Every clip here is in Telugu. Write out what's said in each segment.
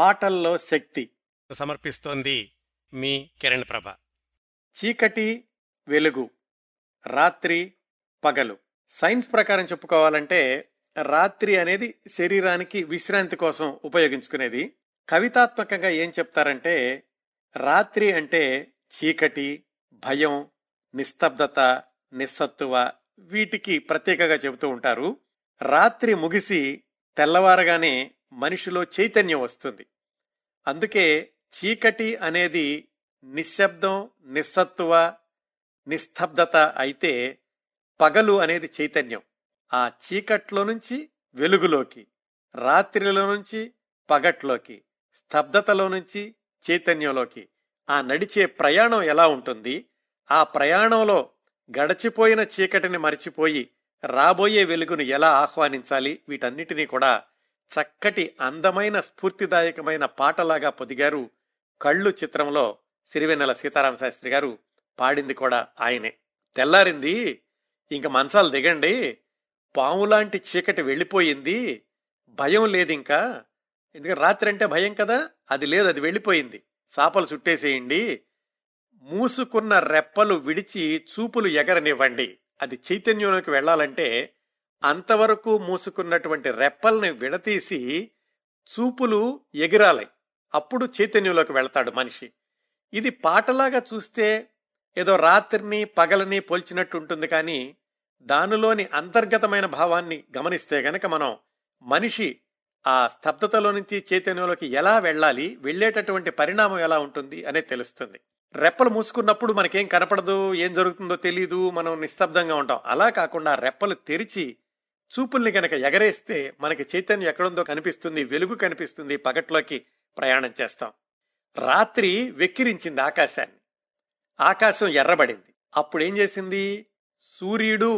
పాటల్లో శక్తి సమర్పిస్తోంది మీ కిరణ్ ప్రభ చీకటి వెలుగు రాత్రి పగలు సైన్స్ ప్రకారం చెప్పుకోవాలంటే రాత్రి అనేది శరీరానికి విశ్రాంతి కోసం ఉపయోగించుకునేది కవితాత్మకంగా ఏం చెప్తారంటే రాత్రి అంటే చీకటి భయం నిస్తబ్దత నిస్సత్తువ వీటికి ప్రత్యేకగా చెబుతూ ఉంటారు రాత్రి ముగిసి తెల్లవారగానే మనిషిలో చైతన్యం వస్తుంది అందుకే చీకటి అనేది నిశ్శబ్దం నిస్సత్తువ నిస్తబ్దత అయితే పగలు అనేది చైతన్యం ఆ చీకట్లో నుంచి వెలుగులోకి రాత్రిలో నుంచి పగట్లోకి స్తబ్దతలో నుంచి చైతన్యంలోకి ఆ నడిచే ప్రయాణం ఎలా ఉంటుంది ఆ ప్రయాణంలో గడచిపోయిన చీకటిని మరిచిపోయి రాబోయే వెలుగును ఎలా ఆహ్వానించాలి వీటన్నిటినీ కూడా చక్కటి అందమైన స్ఫూర్తిదాయకమైన పాటలాగా పొదిగారు కళ్ళు చిత్రంలో సిరివెన్నెల సీతారామ శాస్త్రి గారు పాడింది కూడా ఆయనే తెల్లారింది ఇంక మంచాలు దిగండి పాములాంటి చీకటి వెళ్ళిపోయింది భయం లేదు ఇంకా ఎందుకంటే రాత్రి అంటే భయం కదా అది లేదు అది వెళ్ళిపోయింది చాపలు చుట్టేసేయండి మూసుకున్న రెప్పలు విడిచి చూపులు ఎగరనివ్వండి అది చైతన్యంలోకి వెళ్ళాలంటే అంతవరకు మూసుకున్నటువంటి రెప్పల్ని విడతీసి చూపులు ఎగిరాలై అప్పుడు చైతన్యంలోకి వెళతాడు మనిషి ఇది పాటలాగా చూస్తే ఏదో రాత్రిని పగలని పోల్చినట్టు ఉంటుంది కానీ దానిలోని అంతర్గతమైన భావాన్ని గమనిస్తే గనక మనం మనిషి ఆ స్తబ్దతలో నుంచి చైతన్యంలోకి ఎలా వెళ్ళాలి వెళ్ళేటటువంటి పరిణామం ఎలా ఉంటుంది అనేది తెలుస్తుంది రెప్పలు మూసుకున్నప్పుడు మనకేం కనపడదు ఏం జరుగుతుందో తెలియదు మనం నిశ్శబ్దంగా ఉంటాం అలా కాకుండా రెప్పలు తెరిచి చూపుల్ని గనక ఎగరేస్తే మనకి చైతన్యం ఎక్కడుందో కనిపిస్తుంది వెలుగు కనిపిస్తుంది పగట్లోకి ప్రయాణం చేస్తాం రాత్రి వెక్కిరించింది ఆకాశాన్ని ఆకాశం ఎర్రబడింది అప్పుడేం చేసింది సూర్యుడు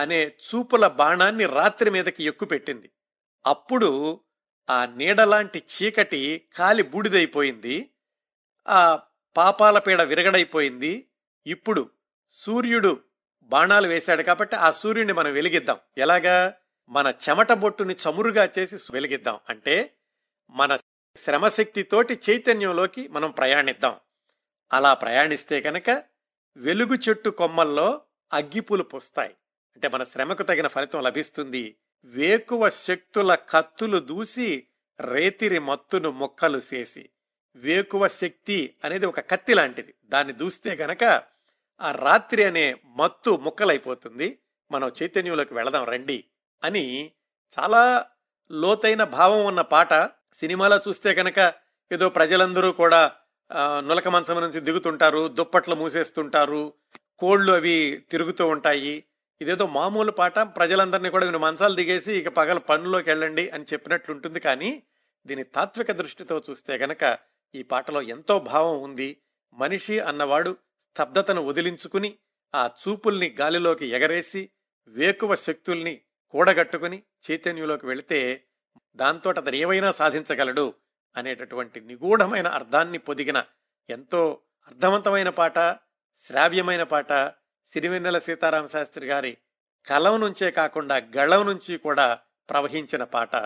అనే చూపుల బాణాన్ని రాత్రి మీదకి ఎక్కుపెట్టింది అప్పుడు ఆ నీడలాంటి చీకటి కాలి బూడిదైపోయింది ఆ పాపాల పీడ విరగడైపోయింది ఇప్పుడు సూర్యుడు బాణాలు వేశాడు కాబట్టి ఆ సూర్యుడిని మనం వెలిగిద్దాం ఎలాగా మన చెమట బొట్టుని చమురుగా చేసి వెలిగిద్దాం అంటే మన శ్రమశక్తితోటి చైతన్యంలోకి మనం ప్రయాణిద్దాం అలా ప్రయాణిస్తే కనుక వెలుగు చెట్టు కొమ్మల్లో అగ్గిపూలు పుస్తాయి అంటే మన శ్రమకు తగిన ఫలితం లభిస్తుంది వేకువ శక్తుల కత్తులు దూసి రేతిరి మత్తును మొక్కలు చేసి వేకువ శక్తి అనేది ఒక కత్తి లాంటిది దాన్ని దూస్తే గనక ఆ రాత్రి అనే మత్తు ముక్కలైపోతుంది మనం చైతన్యంలోకి వెళదాం రండి అని చాలా లోతైన భావం ఉన్న పాట సినిమాలో చూస్తే కనుక ఏదో ప్రజలందరూ కూడా నులక మంచం నుంచి దిగుతుంటారు దుప్పట్లు మూసేస్తుంటారు కోళ్ళు అవి తిరుగుతూ ఉంటాయి ఇదేదో మామూలు పాట ప్రజలందరినీ కూడా మీరు మంచాలు దిగేసి ఇక పగల పనుల్లోకి వెళ్ళండి అని చెప్పినట్లుంటుంది కానీ దీని తాత్విక దృష్టితో చూస్తే గనక ఈ పాటలో ఎంతో భావం ఉంది మనిషి అన్నవాడు స్తబ్దతను వదిలించుకుని ఆ చూపుల్ని గాలిలోకి ఎగరేసి వేకువ శక్తుల్ని కూడగట్టుకుని చైతన్యంలోకి వెళితే దాంతో అతను ఏవైనా సాధించగలడు అనేటటువంటి నిగూఢమైన అర్థాన్ని పొదిగిన ఎంతో అర్థవంతమైన పాట శ్రావ్యమైన పాట సిరివెన్నెల సీతారామ శాస్త్రి గారి కలం నుంచే కాకుండా గళం నుంచి కూడా ప్రవహించిన పాట